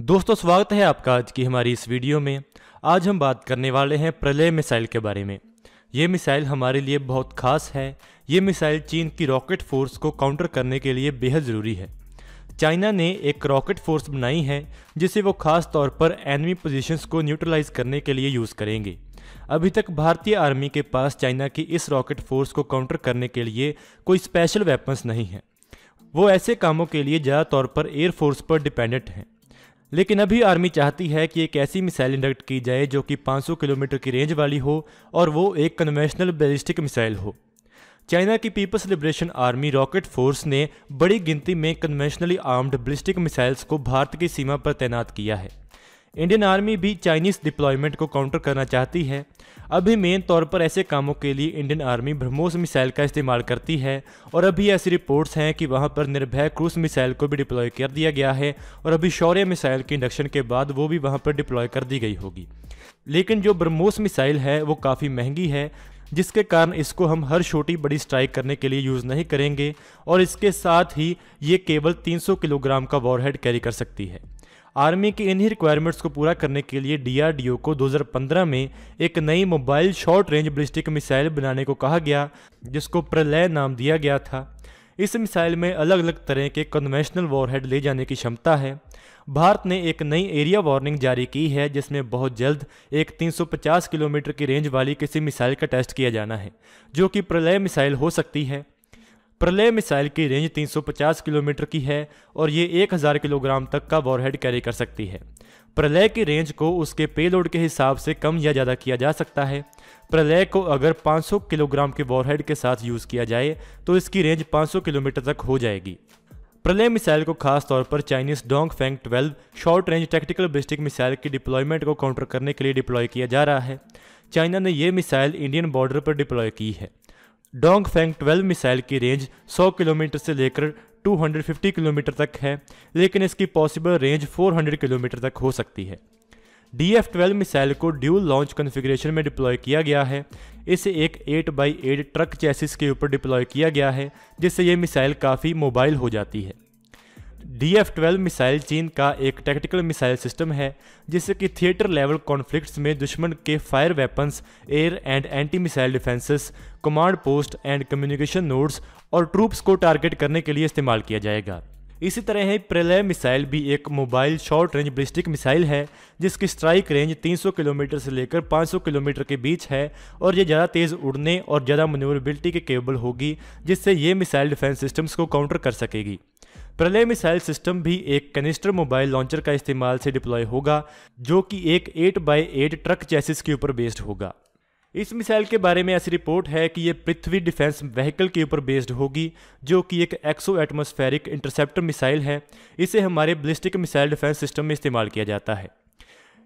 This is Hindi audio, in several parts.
दोस्तों स्वागत है आपका आज की हमारी इस वीडियो में आज हम बात करने वाले हैं प्रलय मिसाइल के बारे में ये मिसाइल हमारे लिए बहुत खास है ये मिसाइल चीन की रॉकेट फोर्स को काउंटर करने के लिए बेहद ज़रूरी है चाइना ने एक रॉकेट फोर्स बनाई है जिसे वो खास तौर पर एनमी पोजीशंस को न्यूट्रलाइज करने के लिए यूज़ करेंगे अभी तक भारतीय आर्मी के पास चाइना की इस रॉकेट फोर्स को काउंटर करने के लिए कोई स्पेशल वेपन्स नहीं है वो ऐसे कामों के लिए ज़्यादा तौर पर एयरफोर्स पर डिपेंडेंट हैं लेकिन अभी आर्मी चाहती है कि एक ऐसी मिसाइल इंडक्ट की जाए जो कि 500 किलोमीटर की रेंज वाली हो और वो एक कन्वेंशनल बैलिस्टिक मिसाइल हो चाइना की People's Liberation Army rocket force ने बड़ी गिनती में कन्वेंशनली आर्म्ड बलिस्टिक मिसाइल्स को भारत की सीमा पर तैनात किया है इंडियन आर्मी भी चाइनीज डिप्लॉयमेंट को काउंटर करना चाहती है अभी मेन तौर पर ऐसे कामों के लिए इंडियन आर्मी ब्रह्मोस मिसाइल का इस्तेमाल करती है और अभी ऐसी रिपोर्ट्स हैं कि वहां पर निर्भय क्रूज मिसाइल को भी डिप्लॉय कर दिया गया है और अभी शौर्य मिसाइल के इंडक्शन के बाद वो भी वहां पर डिप्लॉय कर दी गई होगी लेकिन जो ब्रह्मोस मिसाइल है वो काफ़ी महंगी है जिसके कारण इसको हम हर छोटी बड़ी स्ट्राइक करने के लिए यूज़ नहीं करेंगे और इसके साथ ही ये केवल 300 किलोग्राम का वॉरहेड कैरी कर सकती है आर्मी की इन्हीं रिक्वायरमेंट्स को पूरा करने के लिए डीआरडीओ को 2015 में एक नई mobile short range ballistic missile बनाने को कहा गया जिसको प्रलय नाम दिया गया था इस मिसाइल में अलग अलग तरह के कन्वेंशनल वॉरहेड ले जाने की क्षमता है भारत ने एक नई एरिया वार्निंग जारी की है जिसमें बहुत जल्द एक 350 किलोमीटर की रेंज वाली किसी मिसाइल का टेस्ट किया जाना है जो कि प्रलय मिसाइल हो सकती है प्रलय मिसाइल की रेंज 350 किलोमीटर की है और ये 1000 किलोग्राम तक का वॉरहेड कैरी कर सकती है प्रलय की रेंज को उसके पेलोड के हिसाब से कम या ज़्यादा किया जा सकता है प्रलय को अगर 500 किलोग्राम के वॉरहेड के साथ यूज़ किया जाए तो इसकी रेंज 500 किलोमीटर तक हो जाएगी प्रलय मिसाइल को खास तौर पर Chinese Dong Feng twelve short range tactical ballistic missile की डिप्लॉयमेंट को काउंटर करने के लिए डिप्लॉय किया जा रहा है चाइना ने यह मिसाइल इंडियन बॉर्डर पर डिप्लॉय की है डोंग फेंग ट्वेल्व मिसाइल की रेंज 100 किलोमीटर से लेकर 250 किलोमीटर तक है लेकिन इसकी पॉसिबल रेंज 400 किलोमीटर तक हो सकती है डी एफ ट्वेल्व मिसाइल को ड्यूल लॉन्च कॉन्फ़िगरेशन में डिप्लॉय किया गया है इसे एक 8 बाई एट ट्रक चैसिस के ऊपर डिप्लॉय किया गया है जिससे ये मिसाइल काफ़ी मोबाइल हो जाती है डी एफ ट्वेल्व मिसाइल चीन का एक टेक्टिकल मिसाइल सिस्टम है जिससे कि थिएटर लेवल कॉन्फ्लिक्ट्स में दुश्मन के fire weapons air and anti missile defences command post and communication nodes और ट्रूप्स को टारगेट करने के लिए इस्तेमाल किया जाएगा इसी तरह ही प्रलय मिसाइल भी एक mobile short range ballistic missile है जिसकी स्ट्राइक रेंज 300 किलोमीटर से लेकर 500 किलोमीटर के बीच है और ये ज़्यादा तेज़ उड़ने और ज़्यादा मनोरेबिलिटी के केबल होगी जिससे ये मिसाइल डिफेंस सिस्टम्स को काउंटर कर सकेगी प्रलय मिसाइल सिस्टम भी एक कनिस्टर मोबाइल लॉन्चर का इस्तेमाल से डिप्लॉय होगा जो कि एक eight by eight truck chassis के ऊपर बेस्ड होगा इस मिसाइल के बारे में ऐसी रिपोर्ट है कि ये पृथ्वी डिफेंस व्हीकल के ऊपर बेस्ड होगी जो कि एक एक्सो एटमोस्फेरिक इंटरसेप्टर मिसाइल है इसे हमारे बलिस्टिक मिसाइल डिफेंस सिस्टम में इस्तेमाल किया जाता है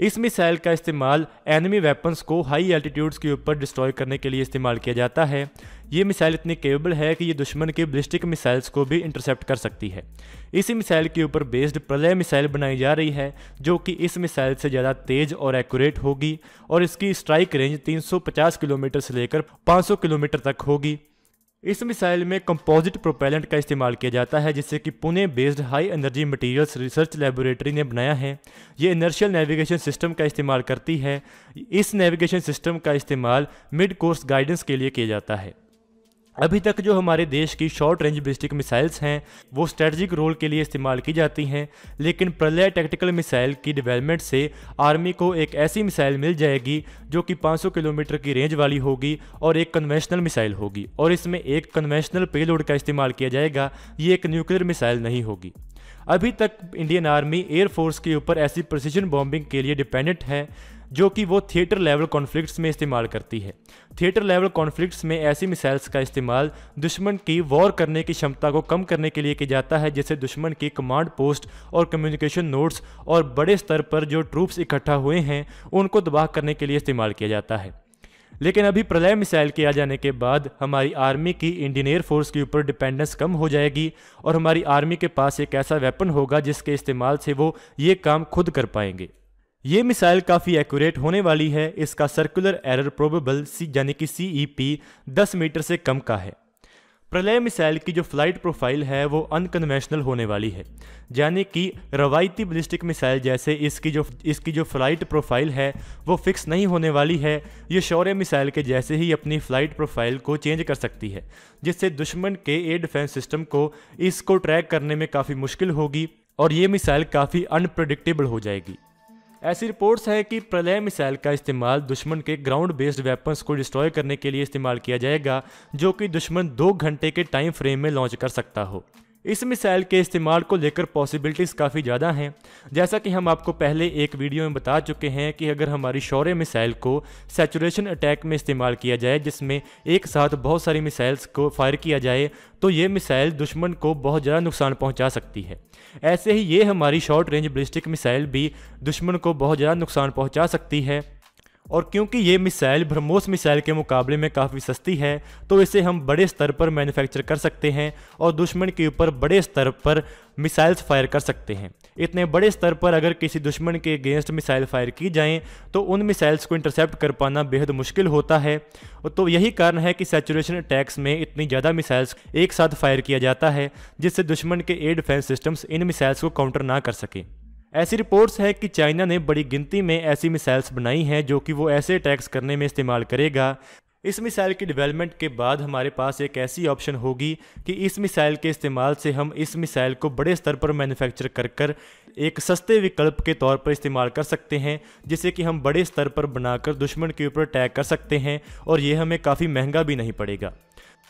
इस मिसाइल का इस्तेमाल एनिमी वेपन्स को हाई एल्टीट्यूड्स के ऊपर डिस्ट्रॉय करने के लिए इस्तेमाल किया जाता है ये मिसाइल इतनी केबल है कि ये दुश्मन के बलिस्टिक मिसाइल्स को भी इंटरसेप्ट कर सकती है इसी मिसाइल के ऊपर बेस्ड प्रलय मिसाइल बनाई जा रही है जो कि इस मिसाइल से ज़्यादा तेज और एक्यूरेट होगी और इसकी स्ट्राइक रेंज 350 किलोमीटर से लेकर 500 किलोमीटर तक होगी इस मिसाइल में कंपोजिट प्रोपेलेंट का इस्तेमाल किया जाता है जिसे कि Pune based high energy materials research laboratory ने बनाया है ये इनर्शियल नेविगेशन सिस्टम का इस्तेमाल करती है इस नेविगेशन सिस्टम का इस्तेमाल मिड कोर्स गाइडेंस के लिए किया जाता है अभी तक जो हमारे देश की शॉर्ट रेंज बिस्टिक मिसाइल्स हैं वो स्ट्रेटजिक रोल के लिए इस्तेमाल की जाती हैं लेकिन प्रलय टेक्टिकल मिसाइल की डेवलपमेंट से आर्मी को एक ऐसी मिसाइल मिल जाएगी जो कि 500 किलोमीटर की रेंज वाली होगी और एक कन्वेंशनल मिसाइल होगी और इसमें एक कन्वेंशनल पेलोड का इस्तेमाल किया जाएगा ये एक न्यूक्लियर मिसाइल नहीं होगी अभी तक इंडियन आर्मी एयरफोर्स के ऊपर ऐसी प्रोसीजन बॉम्बिंग के लिए डिपेंडेंट है जो कि वो थिएटर लेवल कॉन्फ्लिक्ट्स में इस्तेमाल करती है थिएटर लेवल कॉन्फ्लिक्ट्स में ऐसी मिसाइल्स का इस्तेमाल दुश्मन की वॉर करने की क्षमता को कम करने के लिए किया जाता है जिससे दुश्मन की कमांड पोस्ट और कम्युनिकेशन नोट्स और बड़े स्तर पर जो ट्रूप्स इकट्ठा हुए हैं उनको दबाह करने के लिए इस्तेमाल किया जाता है लेकिन अभी प्रलय मिसाइल के आ जाने के बाद हमारी आर्मी की इंडियन एयर फोर्स के ऊपर डिपेंडेंस कम हो जाएगी और हमारी आर्मी के पास एक ऐसा वेपन होगा जिसके इस्तेमाल से वो ये काम खुद कर पाएंगे ये मिसाइल काफ़ी एक्यूरेट होने वाली है इसका सर्कुलर एरर प्रोबेबल सी यानी कि सी ई पी दस मीटर से कम का है प्रलय मिसाइल की जो फ्लाइट प्रोफाइल है वो अनकन्वेंशनल होने वाली है यानी कि रवायती बलिस्टिक मिसाइल जैसे इसकी जो इसकी जो फ्लाइट प्रोफाइल है वो फिक्स नहीं होने वाली है ये शौर्य मिसाइल के जैसे ही अपनी फ्लाइट प्रोफाइल को चेंज कर सकती है जिससे दुश्मन के एयर डिफेंस सिस्टम को इसको ट्रैक करने में काफ़ी मुश्किल होगी और ये मिसाइल काफ़ी अनप्रडिक्टेबल हो जाएगी ऐसी रिपोर्ट्स है कि प्रलय मिसाइल का इस्तेमाल दुश्मन के ग्राउंड बेस्ड वेपन्स को डिस्ट्रॉय करने के लिए इस्तेमाल किया जाएगा जो कि दुश्मन दो घंटे के टाइम फ्रेम में लॉन्च कर सकता हो इस मिसाइल के इस्तेमाल को लेकर पॉसिबिलिटीज़ काफ़ी ज़्यादा हैं जैसा कि हम आपको पहले एक वीडियो में बता चुके हैं कि अगर हमारी शौर्य मिसाइल को सेचुरेशन अटैक में इस्तेमाल किया जाए जिसमें एक साथ बहुत सारी मिसाइल्स को फायर किया जाए तो ये मिसाइल दुश्मन को बहुत ज़्यादा नुकसान पहुँचा सकती है ऐसे ही ये हमारी शॉर्ट रेंज बलिस्टिक मिसाइल भी दुश्मन को बहुत ज़्यादा नुकसान पहुँचा सकती है और क्योंकि ये मिसाइल ब्रह्मोस मिसाइल के मुकाबले में काफ़ी सस्ती है तो इसे हम बड़े स्तर पर मैन्युफैक्चर कर सकते हैं और दुश्मन के ऊपर बड़े स्तर पर मिसाइल्स फायर कर सकते हैं इतने बड़े स्तर पर अगर किसी दुश्मन के अगेंस्ट मिसाइल फायर की जाएं तो उन मिसाइल्स को इंटरसेप्ट कर पाना बेहद मुश्किल होता है तो यही कारण है कि सेचुरेशन अटैक्स में इतनी ज़्यादा मिसाइल्स एक साथ फायर किया जाता है जिससे दुश्मन के एयर डिफेंस सिस्टम्स इन मिसाइल्स को काउंटर ना कर सकें ऐसी रिपोर्ट्स है कि चाइना ने बड़ी गिनती में ऐसी मिसाइल्स बनाई हैं जो कि वो ऐसे अटैक्स करने में इस्तेमाल करेगा इस मिसाइल की डेवलपमेंट के बाद हमारे पास एक ऐसी ऑप्शन होगी कि इस मिसाइल के इस्तेमाल से हम इस मिसाइल को बड़े स्तर पर मैन्युफैक्चर कर कर एक सस्ते विकल्प के तौर पर इस्तेमाल कर सकते हैं जिसे कि हम बड़े स्तर पर बनाकर दुश्मन के ऊपर अटैक कर सकते हैं और ये हमें काफ़ी महंगा भी नहीं पड़ेगा